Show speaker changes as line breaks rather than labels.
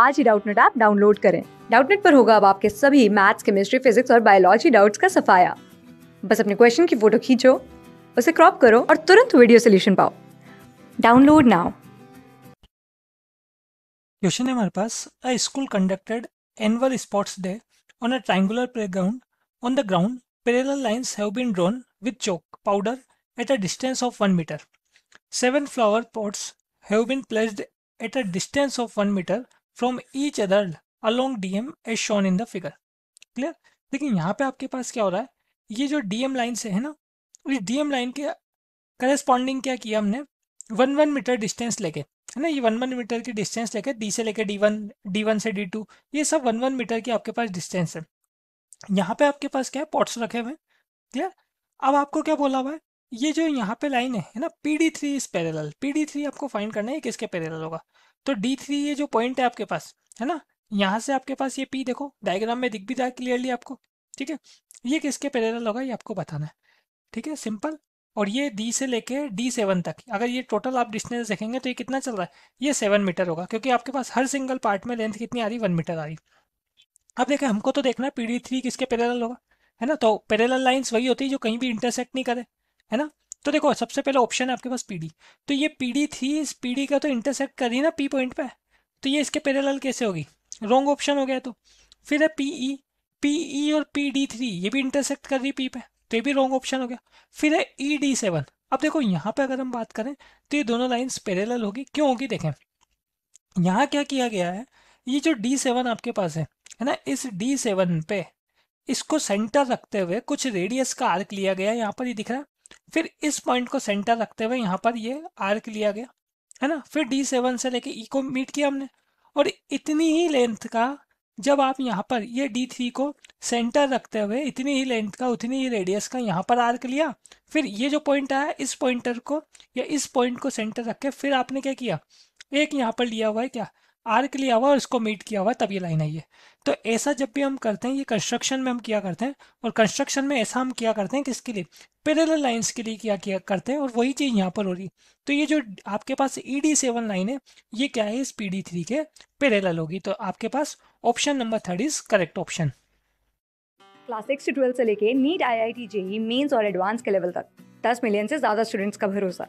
आज ही Doubtnut app download करें डाउटनेट पर होगा अब आपके सभी मैथ्स केमिस्ट्री फिजिक्स और बायोलॉजी डाउट्स का सफाया बस अपने क्वेश्चन की फोटो खींचो उसे क्रॉप करो और तुरंत वीडियो सोल्यूशन पाओ डाउनलोड नाउ
क्वेश्चन है हमारे पास a school conducted annual sports day on a triangular playground. On the ground, parallel lines have been drawn with chalk powder at a distance of 1 meter. Seven flower pots have been placed at a distance of 1 meter from each other along DM as shown in the figure clear देखिए यहाँ पे आपके पास क्या हो रहा है ये जो डीएम लाइन से है ना इस डीएम लाइन के करस्पॉन्डिंग क्या किया हमने वन वन मीटर डिस्टेंस लेके है ना ये वन वन मीटर की डिस्टेंस लेके डी से लेके डी वन डी वन से डी टू ये सब वन वन मीटर की आपके पास डिस्टेंस है यहाँ पे आपके पास क्या है पॉट्स रखे हुए क्लियर अब आपको क्या बोला हुआ है ये जो यहाँ पे लाइन है ना P D three is parallel P D three आपको फाइंड करना है किसके पैरेलल होगा तो डी थ्री ये जो पॉइंट है आपके पास है ना यहाँ से आपके पास ये पी देखो डायग्राम में दिख भी जाए क्लियरली आपको ठीक है ये किसके पैरेलल होगा ये आपको बताना है ठीक है सिंपल और ये डी से लेके डी सेवन तक अगर ये टोटल आप डिस्टेंस देखेंगे तो ये कितना चल रहा है ये सेवन मीटर होगा क्योंकि आपके पास हर सिंगल पार्ट में लेंथ कितनी आ रही वन मीटर आ रही अब देखें हमको तो देखना है पी डी थ्री किसके पैरेलल होगा है ना तो पैरेलल लाइंस वही होती है जो कहीं भी इंटरसेक्ट नहीं करे है ना तो देखो सबसे पहले ऑप्शन है आपके पास पीडी तो ये पीडी थी इस पीडी का तो इंटरसेक्ट कर रही ना पी पॉइंट पे तो ये इसके पैरेलल कैसे होगी रॉन्ग ऑप्शन हो गया तो फिर है पीई पीई e। e और पी डी थ्री ये भी इंटरसेक्ट कर रही पी पे तो ये भी रॉन्ग ऑप्शन हो गया फिर है ई डी सेवन अब देखो यहाँ पे अगर हम बात करें तो ये दोनों लाइन्स पैरेलल होगी क्यों होगी देखें यहाँ क्या किया गया है ये जो डी सेवन आपके पास है है ना इस डी सेवन पे इसको सेंटर रखते हुए कुछ रेडियस का आर्क लिया गया है यहाँ पर ये दिख रहा है फिर इस पॉइंट को सेंटर रखते हुए यहाँ पर ये आर्क लिया गया है ना फिर डी सेवन से लेके ई e को मीट किया हमने और इतनी ही लेंथ का जब आप यहाँ पर ये डी थ्री को सेंटर रखते हुए इतनी ही लेंथ का उतनी ही रेडियस का यहाँ पर आर्क लिया फिर ये जो पॉइंट आया इस पॉइंटर को या इस पॉइंट को सेंटर रख के फिर आपने क्या किया एक यहाँ पर लिया हुआ है क्या आर्क लिया हुआ और इसको मीट किया हुआ तब ये लाइन आई है तो ऐसा जब भी हम करते हैं ये कंस्ट्रक्शन में हम किया करते हैं और कंस्ट्रक्शन में ऐसा हम किया करते हैं किसके लिए पेरेल लाइंस के लिए किया किया करते हैं और वही चीज़ यहाँ पर हो रही तो ये जो आपके पास ई डी सेवन लाइन है ये क्या है इस पी डी थ्री के पेरेल होगी तो आपके पास option number third is correct option
class six से से लेके NEET I I T JEE Mains और एडवांस के लेवल तक दस मिलियन से ज़्यादा स्टूडेंट्स का भरोसा